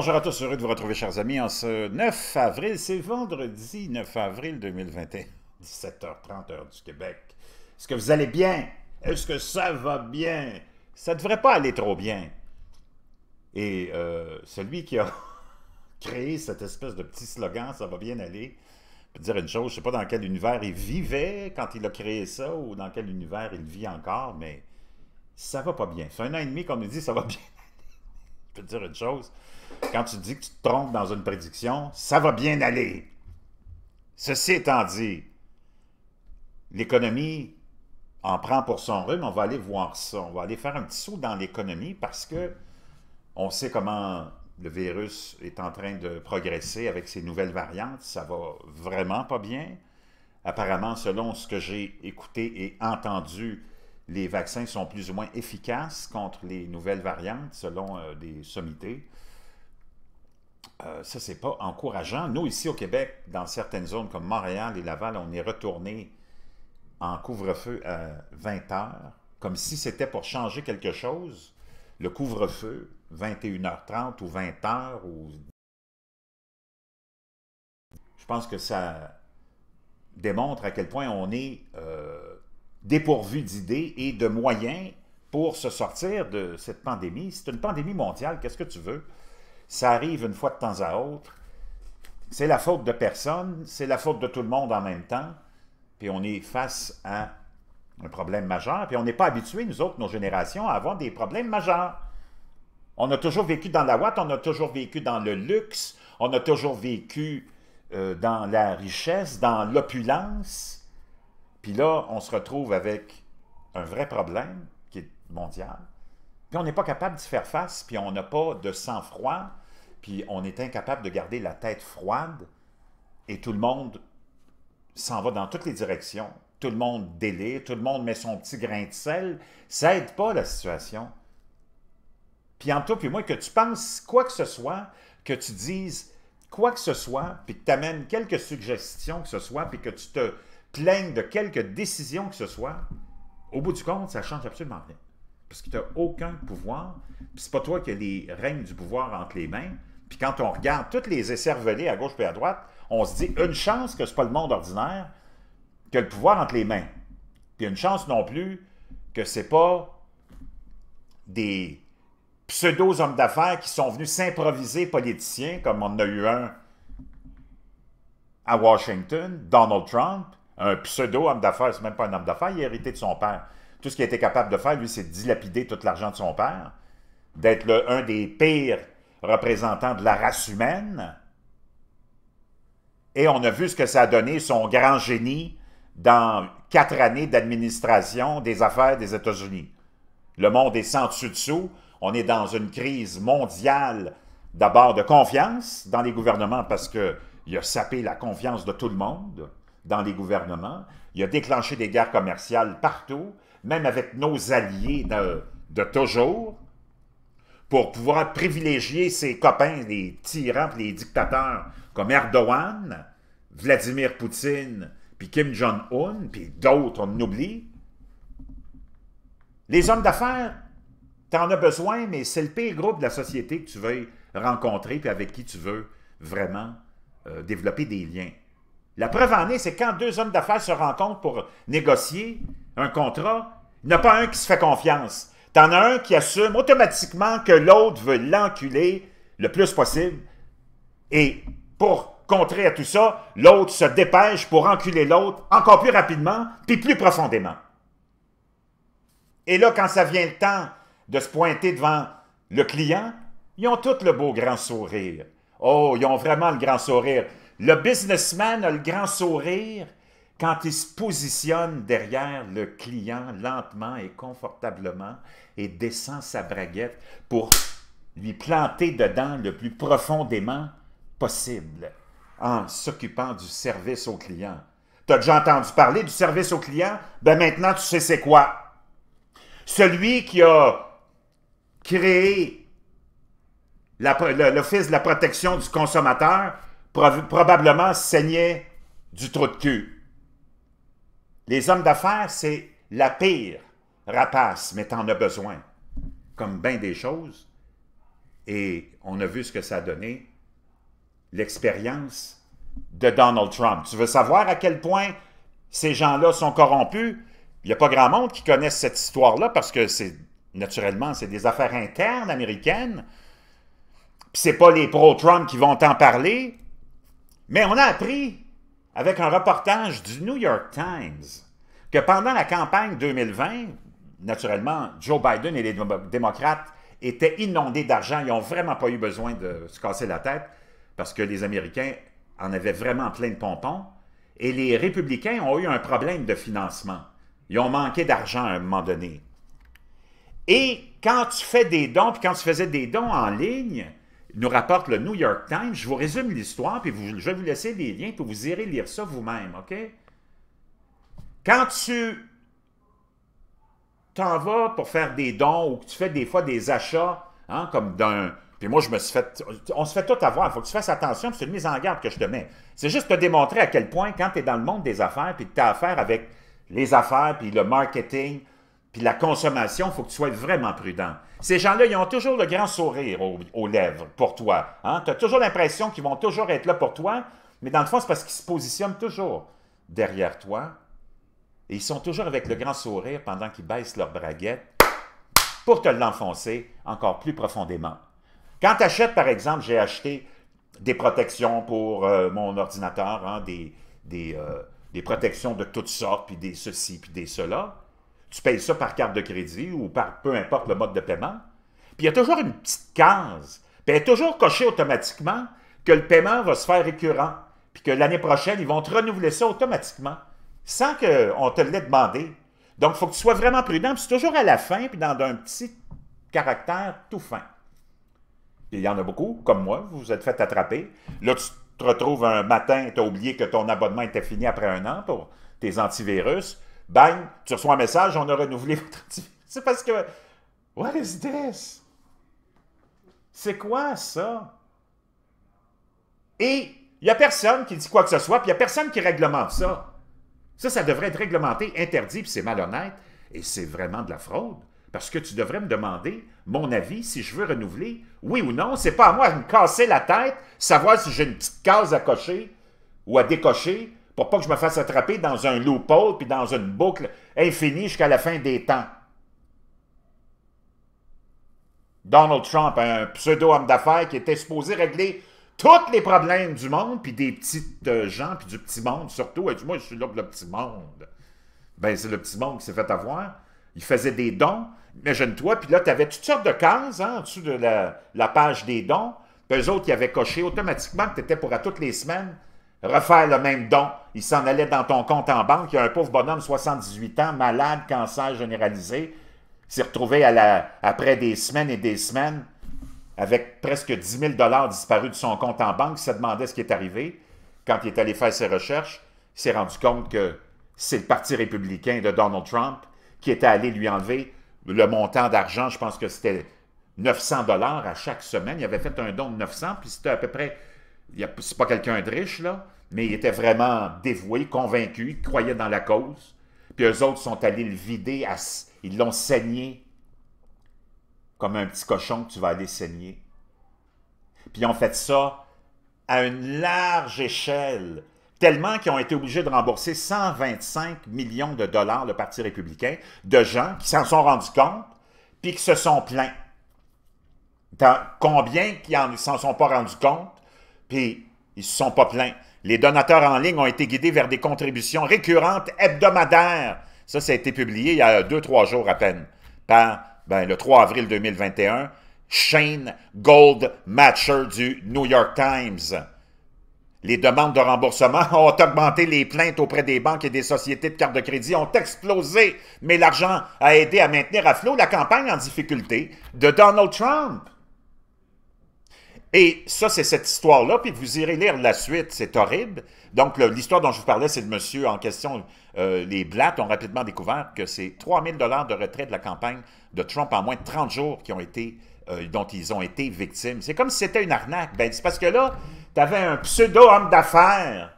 bonjour à tous, heureux de vous retrouver, chers amis, en ce 9 avril, c'est vendredi 9 avril 2021, 17h30 heure du Québec. Est-ce que vous allez bien? Est-ce que ça va bien? Ça ne devrait pas aller trop bien. Et euh, celui qui a créé cette espèce de petit slogan, ça va bien aller, peut dire une chose, je ne sais pas dans quel univers il vivait quand il a créé ça ou dans quel univers il vit encore, mais ça va pas bien. C'est un an et demi qu'on nous dit ça va bien je peux te dire une chose. Quand tu dis que tu te trompes dans une prédiction, ça va bien aller. Ceci étant dit, l'économie en prend pour son rhume. On va aller voir ça. On va aller faire un petit saut dans l'économie parce que on sait comment le virus est en train de progresser avec ses nouvelles variantes. Ça va vraiment pas bien. Apparemment, selon ce que j'ai écouté et entendu, les vaccins sont plus ou moins efficaces contre les nouvelles variantes, selon euh, des sommités. Euh, ça, c'est pas encourageant. Nous, ici au Québec, dans certaines zones comme Montréal et Laval, on est retourné en couvre-feu à 20 heures, comme si c'était pour changer quelque chose. Le couvre-feu, 21h30 ou 20 h ou... Je pense que ça démontre à quel point on est euh, dépourvus d'idées et de moyens pour se sortir de cette pandémie. C'est une pandémie mondiale, qu'est-ce que tu veux? Ça arrive une fois de temps à autre. C'est la faute de personne, c'est la faute de tout le monde en même temps. Puis on est face à un problème majeur, puis on n'est pas habitué, nous autres, nos générations, à avoir des problèmes majeurs. On a toujours vécu dans la ouate, on a toujours vécu dans le luxe, on a toujours vécu euh, dans la richesse, dans l'opulence. Puis là, on se retrouve avec un vrai problème qui est mondial. Puis on n'est pas capable d'y faire face, puis on n'a pas de sang-froid, puis on est incapable de garder la tête froide, et tout le monde s'en va dans toutes les directions. Tout le monde délire, tout le monde met son petit grain de sel. Ça n'aide pas la situation. Puis en tout, puis moi, que tu penses quoi que ce soit, que tu dises quoi que ce soit, puis que tu amènes quelques suggestions que ce soit, puis que tu te plein de quelque décision que ce soit, au bout du compte, ça change absolument rien. Parce que tu n'as aucun pouvoir, puis c'est pas toi qui as les règnes du pouvoir entre les mains. Puis quand on regarde toutes les écervelés à gauche et à droite, on se dit une chance que ce pas le monde ordinaire que le pouvoir entre les mains. Puis une chance non plus que c'est pas des pseudo-hommes d'affaires qui sont venus s'improviser politiciens, comme on en a eu un à Washington, Donald Trump, un pseudo-homme d'affaires, c'est même pas un homme d'affaires, il a hérité de son père. Tout ce qu'il était capable de faire, lui, c'est de dilapider tout l'argent de son père, d'être un des pires représentants de la race humaine. Et on a vu ce que ça a donné, son grand génie, dans quatre années d'administration des affaires des États-Unis. Le monde est sans dessus-dessous. On est dans une crise mondiale, d'abord de confiance dans les gouvernements parce qu'il a sapé la confiance de tout le monde dans les gouvernements. Il a déclenché des guerres commerciales partout, même avec nos alliés de, toujours, pour pouvoir privilégier ses copains, les tyrans les dictateurs comme Erdogan, Vladimir Poutine, puis Kim Jong-un, puis d'autres, on oublie. Les hommes d'affaires, t'en as besoin, mais c'est le pire groupe de la société que tu veux rencontrer, puis avec qui tu veux vraiment euh, développer des liens. La preuve en est, c'est quand deux hommes d'affaires se rencontrent pour négocier un contrat, il n'y en a pas un qui se fait confiance. T'en as un qui assume automatiquement que l'autre veut l'enculer le plus possible. Et pour contrer à tout ça, l'autre se dépêche pour enculer l'autre encore plus rapidement, puis plus profondément. Et là, quand ça vient le temps de se pointer devant le client, ils ont tout le beau grand sourire. Oh, ils ont vraiment le grand sourire. Le businessman a le grand sourire quand il se positionne derrière le client lentement et confortablement et descend sa braguette pour lui planter dedans le plus profondément possible en s'occupant du service au client. Tu as déjà entendu parler du service au client? Ben maintenant, tu sais c'est quoi. Celui qui a créé l'Office de la protection du consommateur probablement saignait du trou de cul. Les hommes d'affaires, c'est la pire rapace, mais t'en as besoin, comme bien des choses. Et on a vu ce que ça a donné, l'expérience de Donald Trump. Tu veux savoir à quel point ces gens-là sont corrompus? Il n'y a pas grand monde qui connaisse cette histoire-là parce que c'est naturellement, c'est des affaires internes américaines. Puis c'est pas les pro-Trump qui vont t'en parler. Mais on a appris, avec un reportage du New York Times, que pendant la campagne 2020, naturellement, Joe Biden et les démocrates étaient inondés d'argent. Ils n'ont vraiment pas eu besoin de se casser la tête parce que les Américains en avaient vraiment plein de pompons. Et les républicains ont eu un problème de financement. Ils ont manqué d'argent à un moment donné. Et quand tu fais des dons, puis quand tu faisais des dons en ligne, nous rapporte le New York Times. Je vous résume l'histoire, puis je vais vous laisser des liens, puis vous irez lire ça vous-même, OK? Quand tu t'en vas pour faire des dons ou que tu fais des fois des achats, hein, comme d'un... Puis moi, je me suis fait... On se fait tout avoir. Il faut que tu fasses attention, c'est une mise en garde que je te mets. C'est juste te démontrer à quel point, quand tu es dans le monde des affaires, puis que tu as affaire avec les affaires, puis le marketing, puis la consommation, il faut que tu sois vraiment prudent. Ces gens-là, ils ont toujours le grand sourire aux, lèvres pour toi. Hein? Tu as toujours l'impression qu'ils vont toujours être là pour toi, mais dans le fond, c'est parce qu'ils se positionnent toujours derrière toi. Et ils sont toujours avec le grand sourire pendant qu'ils baissent leur braguette pour te l'enfoncer encore plus profondément. Quand tu achètes, par exemple, j'ai acheté des protections pour euh, mon ordinateur, hein, des, euh, des protections de toutes sortes, puis des ceci, puis des cela. Tu payes ça par carte de crédit ou par peu importe le mode de paiement. Puis il y a toujours une petite case. Puis elle est toujours cochée automatiquement que le paiement va se faire récurrent. Puis que l'année prochaine, ils vont te renouveler ça automatiquement sans qu'on te l'ait demandé. Donc, il faut que tu sois vraiment prudent. C'est toujours à la fin, puis dans un petit caractère tout fin. il y en a beaucoup, comme moi, vous vous êtes fait attraper. Là, tu te retrouves un matin, tu as oublié que ton abonnement était fini après un an pour tes antivirus bang, tu reçois un message, on a renouvelé votre C'est parce que, what is this? C'est quoi ça? Et il n'y a personne qui dit quoi que ce soit, puis il n'y a personne qui réglemente ça. Ça, ça devrait être réglementé, interdit, puis c'est malhonnête. Et c'est vraiment de la fraude. Parce que tu devrais me demander mon avis si je veux renouveler, oui ou non. C'est pas à moi de me casser la tête, savoir si j'ai une petite case à cocher ou à décocher pour pas que je me fasse attraper dans un loophole puis dans une boucle infinie jusqu'à la fin des temps. Donald Trump, un pseudo-homme d'affaires qui était supposé régler tous les problèmes du monde, puis des petites euh, gens, puis du petit monde surtout. Et moi, je suis là pour le petit monde. Ben, c'est le petit monde qui s'est fait avoir. Il faisait des dons, imagine-toi, puis là, tu avais toutes sortes de cases hein, en dessous de la, page des dons. Puis eux autres, ils avaient coché automatiquement que tu étais pour à toutes les semaines refaire le même don. Il s'en allait dans ton compte en banque. Il y a un pauvre bonhomme, 78 ans, malade, cancer généralisé, s'est retrouvé après des semaines et des semaines avec presque 10 000 disparus de son compte en banque. Il se demandait ce qui est arrivé. Quand il est allé faire ses recherches, il s'est rendu compte que c'est le Parti républicain de Donald Trump qui était allé lui enlever le montant d'argent. Je pense que c'était 900 dollars à chaque semaine. Il avait fait un don de 900, puis c'était à peu près... C'est pas quelqu'un de riche, là mais ils était vraiment dévoué, convaincu, ils croyait dans la cause. Puis eux autres sont allés le vider, ils l'ont saigné comme un petit cochon que tu vas aller saigner. Puis ils ont fait ça à une large échelle, tellement qu'ils ont été obligés de rembourser 125 millions de dollars, le Parti républicain, de gens qui s'en sont rendus compte, puis qui se sont plaints. Dans combien qui s'en sont pas rendus compte, puis ils ne se sont pas plaints. Les donateurs en ligne ont été guidés vers des contributions récurrentes hebdomadaires. Ça, ça a été publié il y a deux, trois jours à peine, par ben, le 3 avril 2021, Shane Goldmatcher du New York Times. Les demandes de remboursement ont augmenté, les plaintes auprès des banques et des sociétés de cartes de crédit ont explosé, mais l'argent a aidé à maintenir à flot la campagne en difficulté de Donald Trump. Et ça, c'est cette histoire-là, puis vous irez lire la suite, c'est horrible. Donc, l'histoire dont je vous parlais, c'est de monsieur en question. Euh, les Blattes ont rapidement découvert que c'est 3 000 de retrait de la campagne de Trump en moins de 30 jours qui ont été, euh, dont ils ont été victimes. C'est comme si c'était une arnaque. Ben, c'est parce que là, tu avais un pseudo-homme d'affaires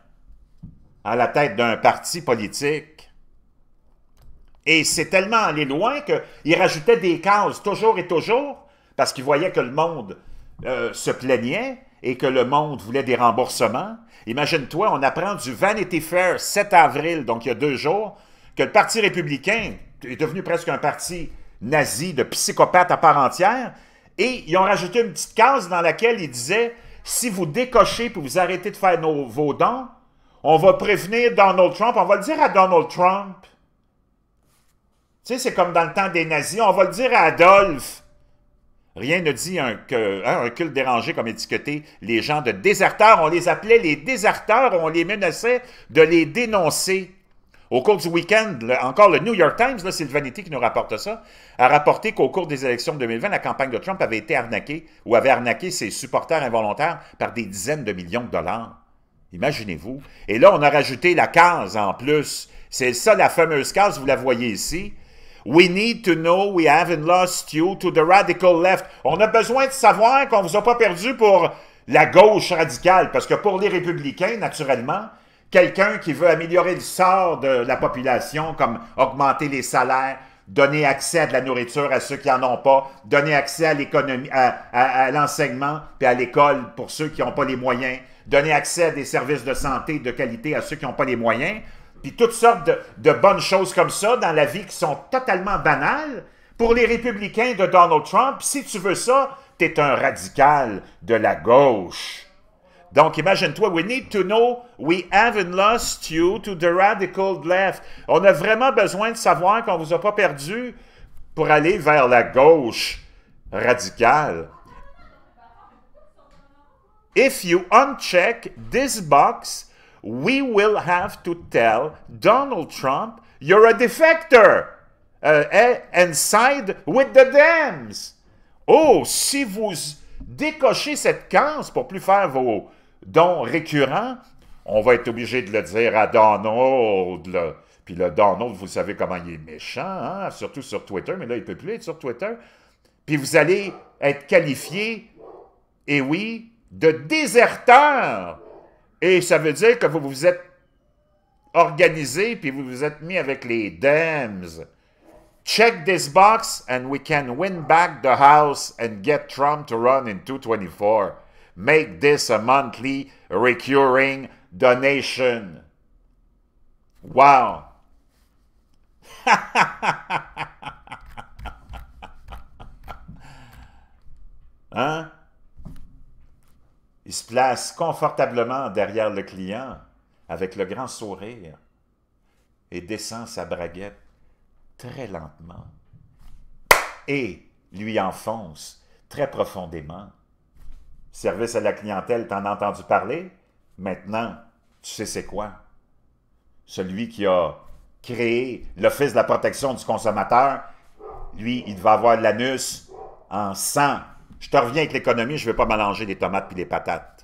à la tête d'un parti politique. Et c'est tellement allé loin qu'il rajoutait des cases toujours et toujours parce qu'il voyait que le monde euh, se plaignaient et que le monde voulait des remboursements. Imagine-toi, on apprend du Vanity Fair 7 avril, donc il y a deux jours, que le Parti républicain est devenu presque un parti nazi de psychopathe à part entière. Et ils ont rajouté une petite case dans laquelle ils disaient si vous décochez pour vous arrêter de faire nos, vos dons, on va prévenir Donald Trump, on va le dire à Donald Trump. Tu sais, c'est comme dans le temps des nazis, on va le dire à Adolphe. Rien ne dit un, que, hein, culte dérangé comme étiqueté les gens de déserteurs. On les appelait les déserteurs, on les menaçait de les dénoncer. Au cours du week-end, encore le New York Times, c'est le Vanity qui nous rapporte ça, a rapporté qu'au cours des élections de 2020, la campagne de Trump avait été arnaquée ou avait arnaqué ses supporters involontaires par des dizaines de millions de dollars. Imaginez-vous. Et là, on a rajouté la case en plus. C'est ça la fameuse case, vous la voyez ici. We need to know we haven't lost you to the radical left. On a besoin de savoir qu'on ne vous a pas perdu pour la gauche radicale, parce que pour les républicains, naturellement, quelqu'un qui veut améliorer le sort de la population, comme augmenter les salaires, donner accès à de la nourriture à ceux qui n'en ont pas, donner accès à l'économie, à, l'enseignement et à l'école pour ceux qui n'ont pas les moyens, donner accès à des services de santé de qualité à ceux qui n'ont pas les moyens puis toutes sortes de, bonnes choses comme ça dans la vie qui sont totalement banales. Pour les républicains de Donald Trump, si tu veux ça, tu es un radical de la gauche. Donc, imagine-toi, we need to know we haven't lost you to the radical left. On a vraiment besoin de savoir qu'on ne vous a pas perdu pour aller vers la gauche radicale. If you uncheck this box, we will have to tell Donald Trump, you're a defector uh, eh, and side with the Dems. Oh, si vous décochez cette case pour plus faire vos dons récurrents, on va être obligé de le dire à Donald. Puis le Donald, vous savez comment il est méchant, hein, surtout sur Twitter, mais là, il ne peut plus être sur Twitter. Puis vous allez être qualifié, et eh oui, de déserteur. Et ça veut dire que vous vous êtes organisé, puis vous vous êtes mis avec les Dems. Check this box and we can win back the house and get Trump to run in 224. Make this a monthly recurring donation. Wow. hein? Il se place confortablement derrière le client avec le grand sourire et descend sa braguette très lentement et lui enfonce très profondément. Service à la clientèle, t'en as entendu parler? Maintenant, tu sais c'est quoi? Celui qui a créé l'Office de la protection du consommateur, lui, il va avoir l'anus en sang je te reviens avec l'économie, je ne veux pas mélanger des tomates puis des patates.